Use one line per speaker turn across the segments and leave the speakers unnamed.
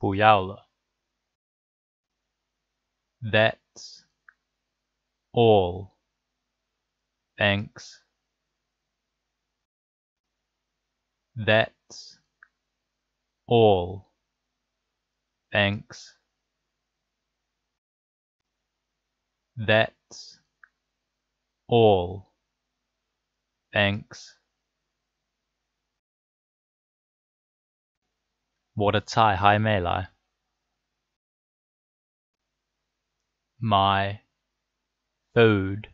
不要了。That's all. Thanks. That's all. Thanks. That's all. Thanks. My food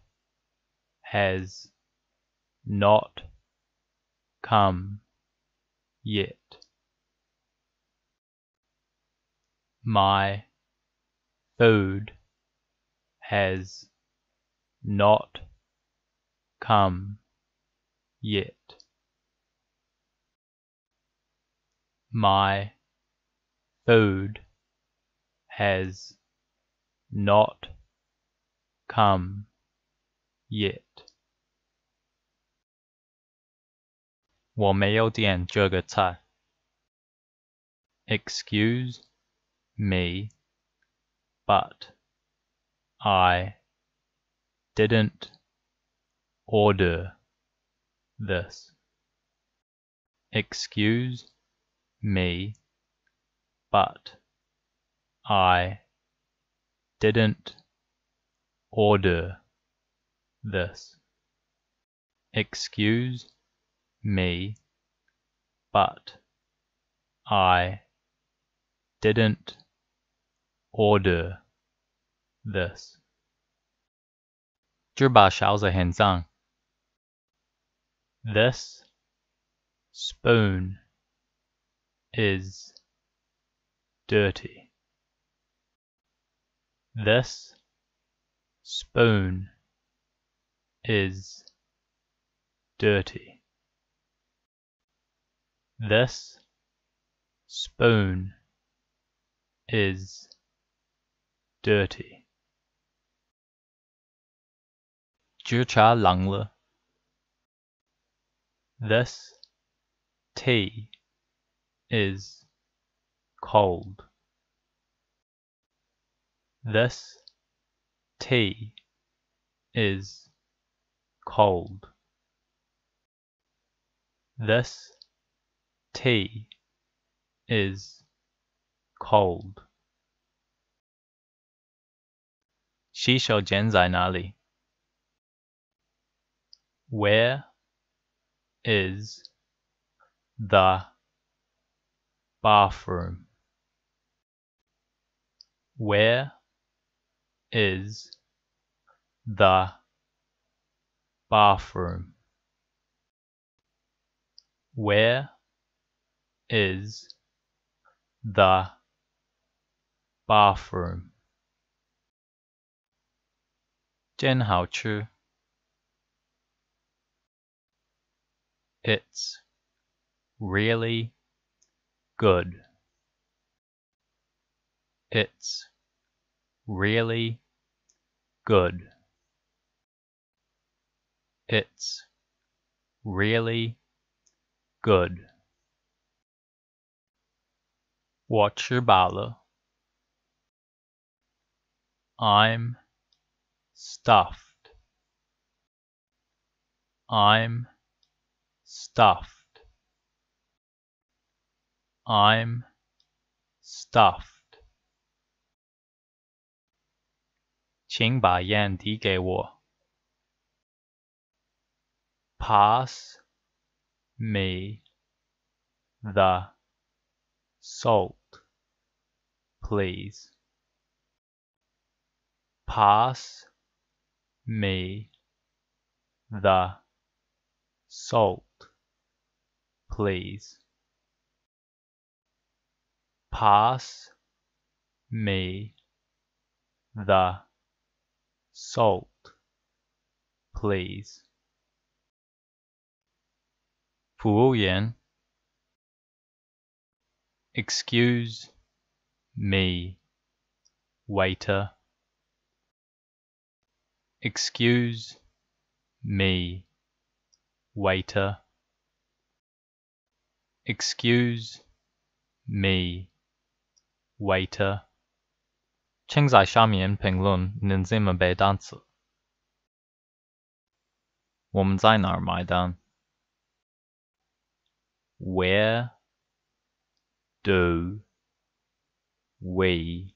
has not come yet. My food has not come yet. My food has not come yet. Excuse me, but I didn't order this. Excuse me but I didn't order this. Excuse me, but I didn't order this. This spoon is dirty. This spoon is dirty. This spoon is dirty. This tea is cold. This tea is cold. This tea is cold. 洗手间在哪里? Where is the bathroom? Where is the bathroom? Where is the bathroom? it's really good. It's really good. It's really good. Watch your bala. I'm stuffed. I'm stuffed. I'm stuffed. 请把烟递给我。Pass me the salt, please. Pass me the salt, please. Pass me the salt please 服务员 excuse me waiter excuse me waiter excuse me waiter 请在下面评论您怎么背单词。我们在哪儿买单？Where do we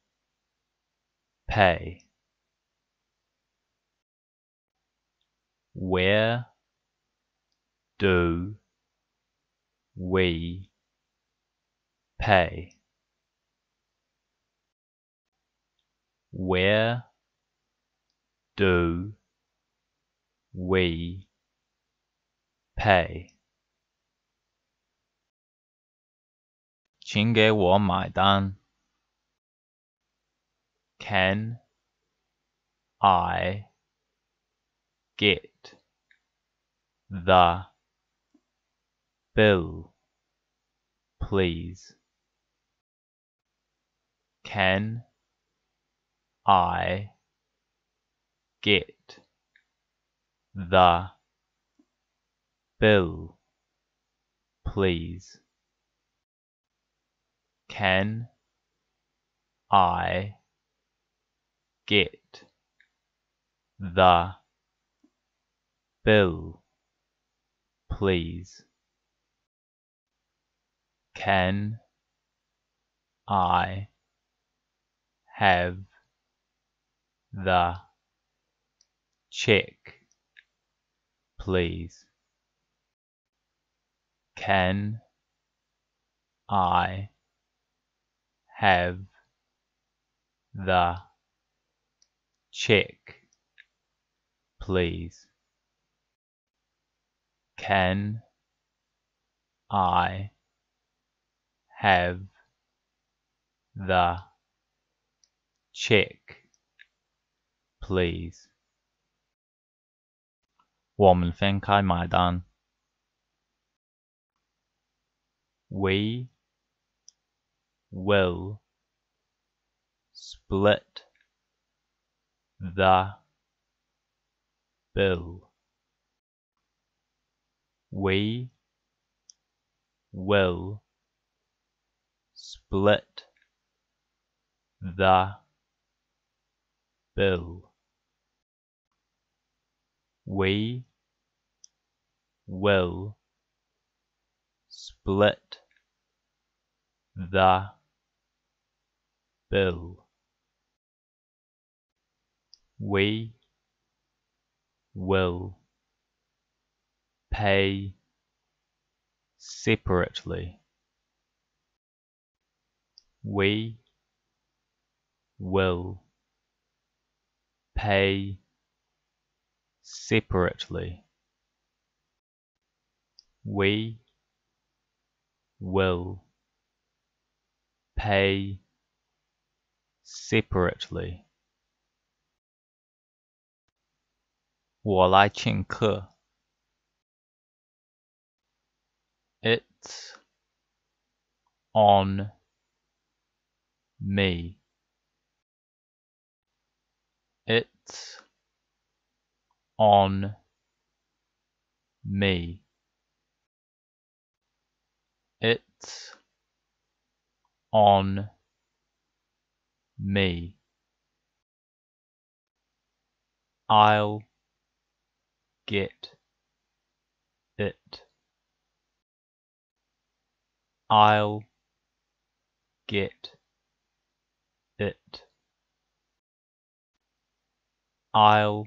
pay? Where do we pay? Where do we pay? Can I get the bill, please? Can I get the bill, please? Can I get the bill, please? Can I have the check, please? Can I have the check, please? Can I have the check, please. Woman We will split the bill. We will split the bill we, will, split, the, bill. We will pay separately. We will pay separately. We will pay separately. it on me. It's on me. It's on me. I'll get it. I'll get it. I'll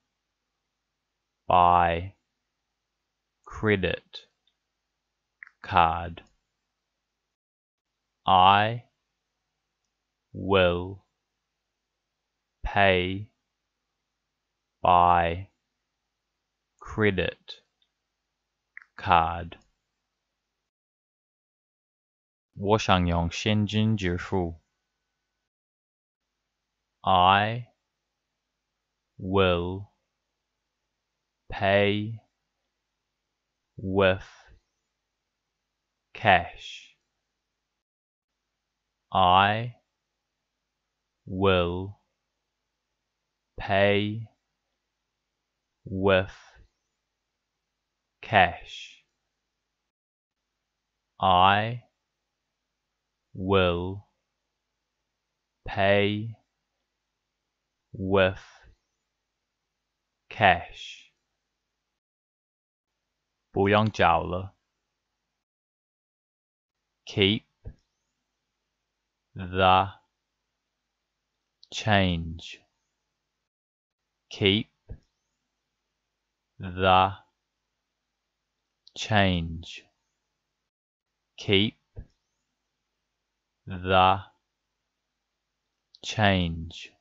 by credit card. I will pay by credit card. 我想用现金支付。I will pay with cash. I will pay with cash. I will pay with cash. Keep the change. Keep the change. Keep the change.